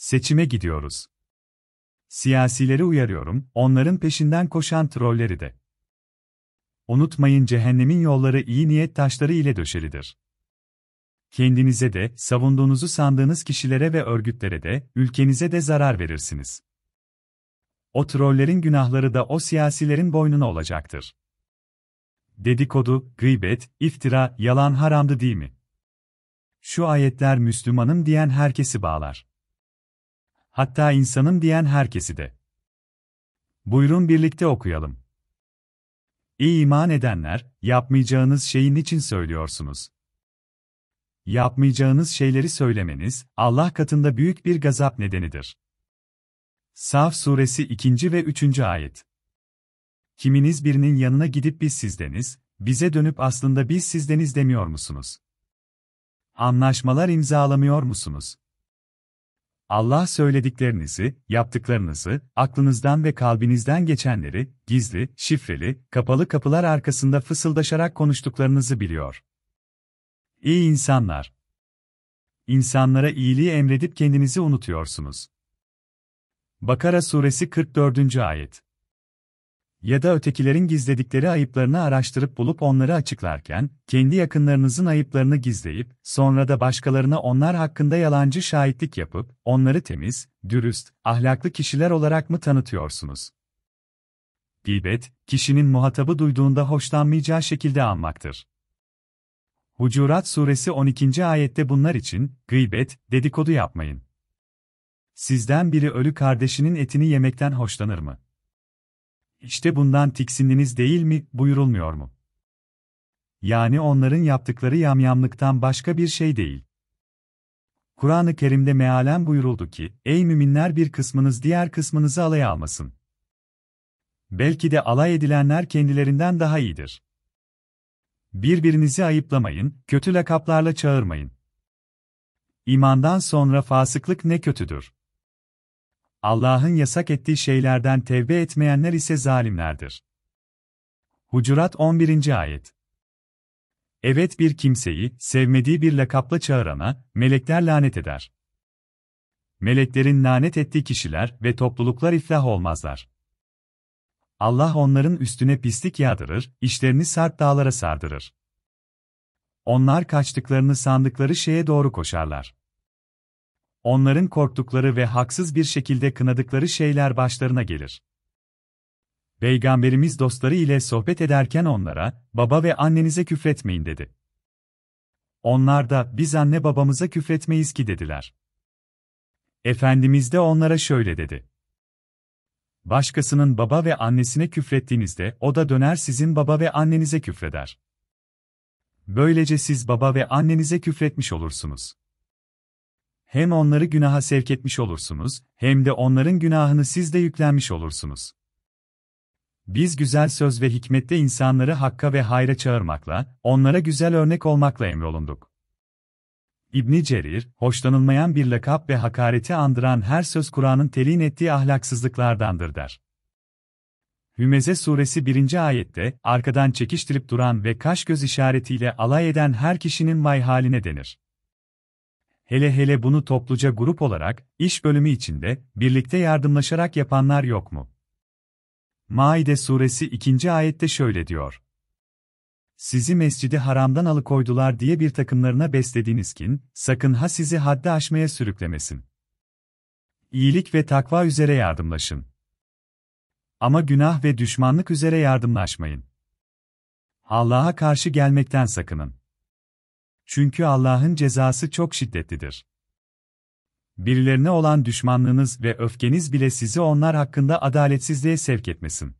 Seçime gidiyoruz. Siyasileri uyarıyorum, onların peşinden koşan trolleri de. Unutmayın cehennemin yolları iyi niyet taşları ile döşelidir. Kendinize de, savunduğunuzu sandığınız kişilere ve örgütlere de, ülkenize de zarar verirsiniz. O trollerin günahları da o siyasilerin boynuna olacaktır. Dedikodu, gıybet, iftira, yalan haramdı değil mi? Şu ayetler Müslümanım diyen herkesi bağlar hatta insanım diyen herkesi de. Buyurun birlikte okuyalım. İyi iman edenler, yapmayacağınız şeyin için söylüyorsunuz? Yapmayacağınız şeyleri söylemeniz, Allah katında büyük bir gazap nedenidir. Saf Suresi 2. ve 3. Ayet Kiminiz birinin yanına gidip biz sizdeniz, bize dönüp aslında biz sizdeniz demiyor musunuz? Anlaşmalar imzalamıyor musunuz? Allah söylediklerinizi, yaptıklarınızı, aklınızdan ve kalbinizden geçenleri, gizli, şifreli, kapalı kapılar arkasında fısıldaşarak konuştuklarınızı biliyor. İyi insanlar. İnsanlara iyiliği emredip kendinizi unutuyorsunuz. Bakara Suresi 44. Ayet ya da ötekilerin gizledikleri ayıplarını araştırıp bulup onları açıklarken, kendi yakınlarınızın ayıplarını gizleyip, sonra da başkalarına onlar hakkında yalancı şahitlik yapıp, onları temiz, dürüst, ahlaklı kişiler olarak mı tanıtıyorsunuz? Gıybet, kişinin muhatabı duyduğunda hoşlanmayacağı şekilde anmaktır. Hucurat Suresi 12. ayette bunlar için, gıybet, dedikodu yapmayın. Sizden biri ölü kardeşinin etini yemekten hoşlanır mı? İşte bundan tiksindiniz değil mi buyurulmuyor mu? Yani onların yaptıkları yamyamlıktan başka bir şey değil. Kur'an-ı Kerim'de mealen buyuruldu ki, ey müminler bir kısmınız diğer kısmınızı alay almasın. Belki de alay edilenler kendilerinden daha iyidir. Birbirinizi ayıplamayın, kötü lakaplarla çağırmayın. İmandan sonra fasıklık ne kötüdür. Allah'ın yasak ettiği şeylerden tevbe etmeyenler ise zalimlerdir. Hucurat 11. Ayet Evet bir kimseyi, sevmediği bir lakapla çağırana, melekler lanet eder. Meleklerin lanet ettiği kişiler ve topluluklar iflah olmazlar. Allah onların üstüne pislik yağdırır, işlerini sarp dağlara sardırır. Onlar kaçtıklarını sandıkları şeye doğru koşarlar onların korktukları ve haksız bir şekilde kınadıkları şeyler başlarına gelir. Peygamberimiz dostları ile sohbet ederken onlara, baba ve annenize küfretmeyin dedi. Onlar da, biz anne babamıza küfretmeyiz ki dediler. Efendimiz de onlara şöyle dedi. Başkasının baba ve annesine küfrettiğinizde o da döner sizin baba ve annenize küfreder. Böylece siz baba ve annenize küfretmiş olursunuz hem onları günaha sevk etmiş olursunuz, hem de onların günahını siz de yüklenmiş olursunuz. Biz güzel söz ve hikmette insanları hakka ve hayra çağırmakla, onlara güzel örnek olmakla emrolunduk. İbni Cerir, hoşlanılmayan bir lakap ve hakareti andıran her söz Kur'an'ın telin ettiği ahlaksızlıklardandır der. Hümeze suresi 1. ayette, arkadan çekiştirip duran ve kaş göz işaretiyle alay eden her kişinin vay haline denir hele hele bunu topluca grup olarak, iş bölümü içinde, birlikte yardımlaşarak yapanlar yok mu? Maide suresi 2. ayette şöyle diyor. Sizi mescidi haramdan alıkoydular diye bir takımlarına beslediğiniz kin, sakın ha sizi haddi aşmaya sürüklemesin. İyilik ve takva üzere yardımlaşın. Ama günah ve düşmanlık üzere yardımlaşmayın. Allah'a karşı gelmekten sakının. Çünkü Allah'ın cezası çok şiddetlidir. Birilerine olan düşmanlığınız ve öfkeniz bile sizi onlar hakkında adaletsizliğe sevk etmesin.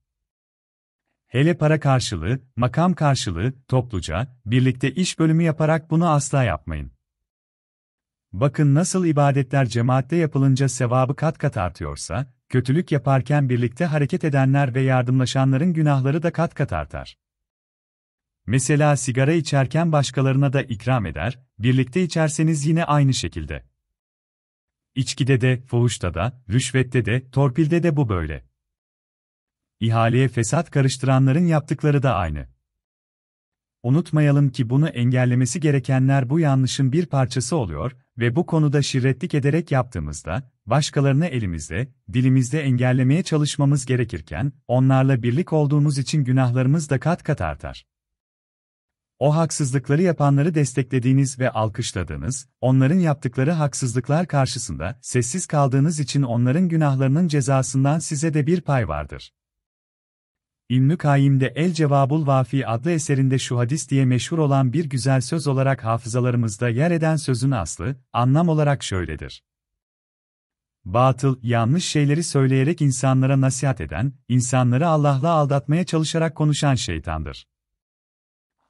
Hele para karşılığı, makam karşılığı, topluca, birlikte iş bölümü yaparak bunu asla yapmayın. Bakın nasıl ibadetler cemaatte yapılınca sevabı kat kat artıyorsa, kötülük yaparken birlikte hareket edenler ve yardımlaşanların günahları da kat kat artar. Mesela sigara içerken başkalarına da ikram eder, birlikte içerseniz yine aynı şekilde. İçkide de, fuhuşta da, rüşvette de, torpilde de bu böyle. İhaleye fesat karıştıranların yaptıkları da aynı. Unutmayalım ki bunu engellemesi gerekenler bu yanlışın bir parçası oluyor ve bu konuda şirretlik ederek yaptığımızda, başkalarını elimizde, dilimizde engellemeye çalışmamız gerekirken, onlarla birlik olduğumuz için günahlarımız da kat kat artar. O haksızlıkları yapanları desteklediğiniz ve alkışladığınız, onların yaptıkları haksızlıklar karşısında sessiz kaldığınız için onların günahlarının cezasından size de bir pay vardır. İbn-i Kayyim'de El Cevabul Vafi adlı eserinde şu hadis diye meşhur olan bir güzel söz olarak hafızalarımızda yer eden sözün aslı, anlam olarak şöyledir. Batıl, yanlış şeyleri söyleyerek insanlara nasihat eden, insanları Allah'la aldatmaya çalışarak konuşan şeytandır.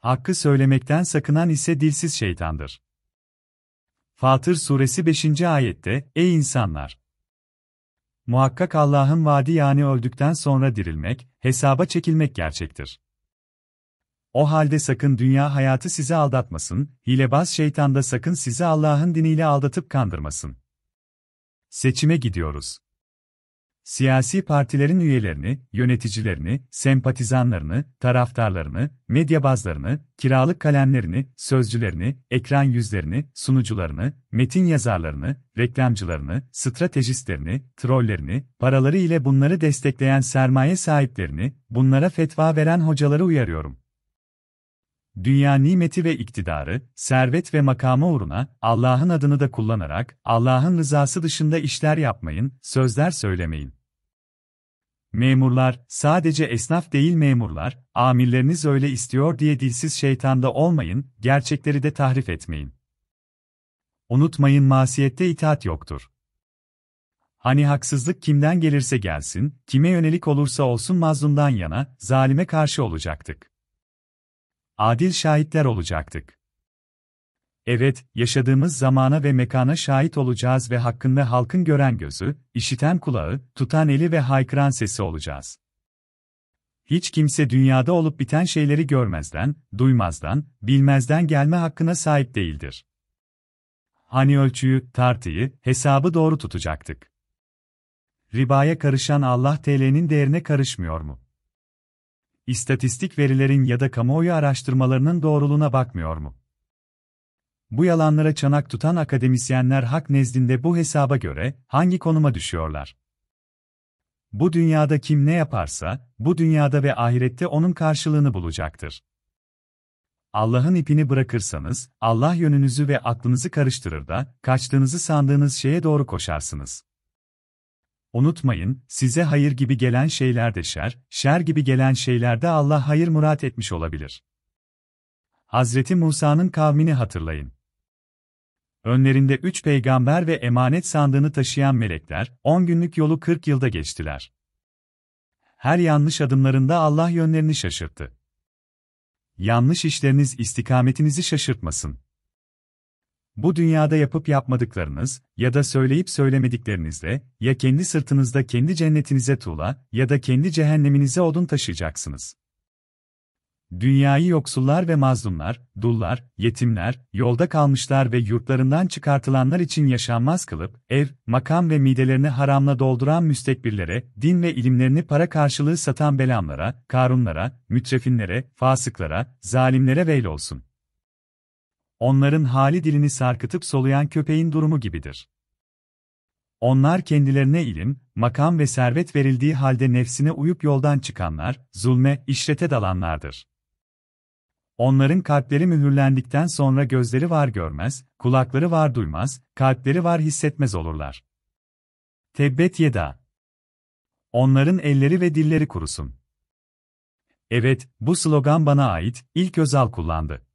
Hakkı söylemekten sakınan ise dilsiz şeytandır. Fatır Suresi 5. ayette, Ey insanlar! Muhakkak Allah'ın vaadi yani öldükten sonra dirilmek, hesaba çekilmek gerçektir. O halde sakın dünya hayatı sizi aldatmasın, hilebaz şeytan da sakın sizi Allah'ın diniyle aldatıp kandırmasın. Seçime gidiyoruz. Siyasi partilerin üyelerini, yöneticilerini, sempatizanlarını, taraftarlarını, medya bazlarını, kiralık kalemlerini, sözcülerini, ekran yüzlerini, sunucularını, metin yazarlarını, reklamcılarını, stratejistlerini, trollerini, paraları ile bunları destekleyen sermaye sahiplerini, bunlara fetva veren hocaları uyarıyorum dünya nimeti ve iktidarı, servet ve makamı uğruna, Allah'ın adını da kullanarak, Allah'ın rızası dışında işler yapmayın, sözler söylemeyin. Memurlar, sadece esnaf değil memurlar, amirleriniz öyle istiyor diye dilsiz şeytanda olmayın, gerçekleri de tahrif etmeyin. Unutmayın masiyette itaat yoktur. Hani haksızlık kimden gelirse gelsin, kime yönelik olursa olsun mazlumdan yana, zalime karşı olacaktık adil şahitler olacaktık. Evet, yaşadığımız zamana ve mekana şahit olacağız ve hakkında halkın gören gözü, işiten kulağı, tutan eli ve haykıran sesi olacağız. Hiç kimse dünyada olup biten şeyleri görmezden, duymazdan, bilmezden gelme hakkına sahip değildir. Hani ölçüyü, tartıyı, hesabı doğru tutacaktık. Ribaya karışan Allah TL'nin değerine karışmıyor mu? istatistik verilerin ya da kamuoyu araştırmalarının doğruluğuna bakmıyor mu? Bu yalanlara çanak tutan akademisyenler hak nezdinde bu hesaba göre hangi konuma düşüyorlar? Bu dünyada kim ne yaparsa, bu dünyada ve ahirette onun karşılığını bulacaktır. Allah'ın ipini bırakırsanız, Allah yönünüzü ve aklınızı karıştırır da, kaçtığınızı sandığınız şeye doğru koşarsınız. Unutmayın, size hayır gibi gelen şeyler de şer, şer gibi gelen şeyler de Allah hayır murat etmiş olabilir. Hazreti Musa'nın kavmini hatırlayın. Önlerinde üç peygamber ve emanet sandığını taşıyan melekler, on günlük yolu kırk yılda geçtiler. Her yanlış adımlarında Allah yönlerini şaşırttı. Yanlış işleriniz istikametinizi şaşırtmasın. Bu dünyada yapıp yapmadıklarınız ya da söyleyip söylemediklerinizle ya kendi sırtınızda kendi cennetinize tuğla ya da kendi cehenneminize odun taşıyacaksınız. Dünyayı yoksullar ve mazlumlar, dullar, yetimler, yolda kalmışlar ve yurtlarından çıkartılanlar için yaşanmaz kılıp, ev, makam ve midelerini haramla dolduran müstekbirlere, din ve ilimlerini para karşılığı satan belamlara, karunlara, mütrefinlere, fasıklara, zalimlere veil olsun onların hali dilini sarkıtıp soluyan köpeğin durumu gibidir. Onlar kendilerine ilim, makam ve servet verildiği halde nefsine uyup yoldan çıkanlar, zulme, işrete dalanlardır. Onların kalpleri mühürlendikten sonra gözleri var görmez, kulakları var duymaz, kalpleri var hissetmez olurlar. Tebbet yeda. Onların elleri ve dilleri kurusun. Evet, bu slogan bana ait, ilk özel kullandı.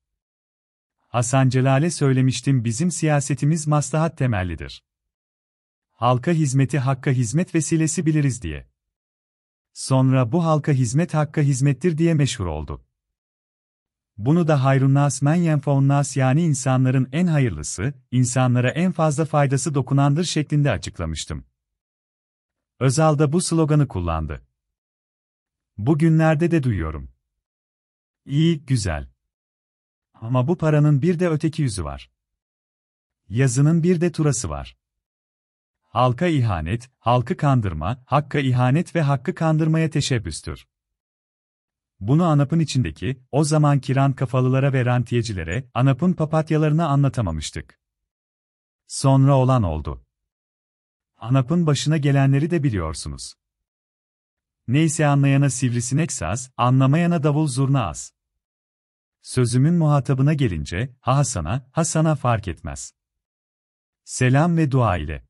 Hasan Celal'e söylemiştim bizim siyasetimiz maslahat temellidir. Halka hizmeti hakka hizmet vesilesi biliriz diye. Sonra bu halka hizmet hakka hizmettir diye meşhur oldu. Bunu da hayrunnas men yenfaunnas yani insanların en hayırlısı, insanlara en fazla faydası dokunandır şeklinde açıklamıştım. Özal da bu sloganı kullandı. Bugünlerde de duyuyorum. İyi, güzel. Ama bu paranın bir de öteki yüzü var. Yazının bir de turası var. Halka ihanet, halkı kandırma, hakka ihanet ve hakkı kandırmaya teşebbüstür. Bunu ANAP'ın içindeki, o zaman kiran kafalılara ve rantiyecilere, ANAP'ın papatyalarına anlatamamıştık. Sonra olan oldu. ANAP'ın başına gelenleri de biliyorsunuz. Neyse anlayana sivrisinek saz, anlamayana davul zurna az. Sözümün muhatabına gelince, ha Hasan'a, ha sana fark etmez. Selam ve dua ile.